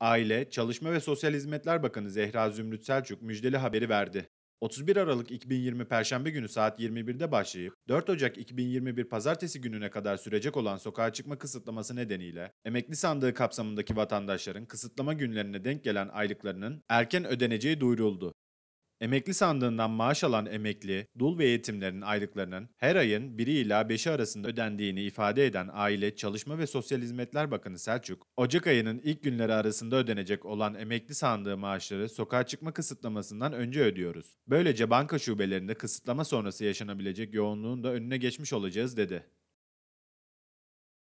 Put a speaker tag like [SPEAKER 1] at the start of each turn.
[SPEAKER 1] Aile, Çalışma ve Sosyal Hizmetler Bakanı Zehra Zümrüt Selçuk müjdeli haberi verdi. 31 Aralık 2020 Perşembe günü saat 21'de başlayıp 4 Ocak 2021 Pazartesi gününe kadar sürecek olan sokağa çıkma kısıtlaması nedeniyle emekli sandığı kapsamındaki vatandaşların kısıtlama günlerine denk gelen aylıklarının erken ödeneceği duyuruldu. Emekli sandığından maaş alan emekli, dul ve yetimlerin aylıklarının her ayın 1 ila 5'i arasında ödendiğini ifade eden Aile, Çalışma ve Sosyal Hizmetler Bakanı Selçuk, Ocak ayının ilk günleri arasında ödenecek olan emekli sandığı maaşları sokağa çıkma kısıtlamasından önce ödüyoruz. Böylece banka şubelerinde kısıtlama sonrası yaşanabilecek yoğunluğun da önüne geçmiş olacağız dedi.